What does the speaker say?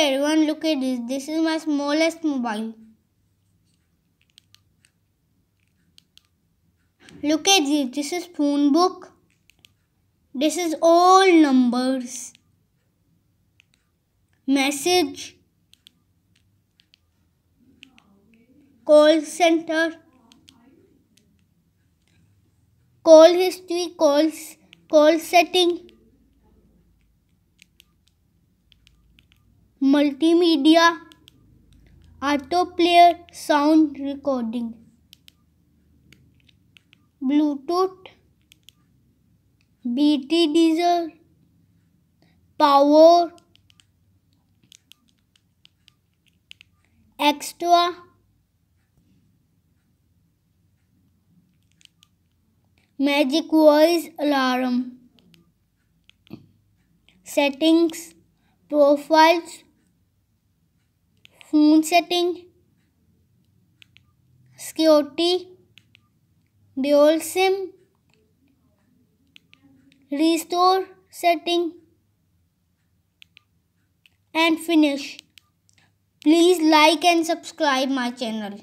everyone look at this this is my smallest mobile look at this this is phone book this is all numbers message call center call history calls call setting multimedia auto player sound recording Bluetooth BT diesel power extra magic voice alarm settings profiles Moon setting, security, dual sim, restore setting and finish please like and subscribe my channel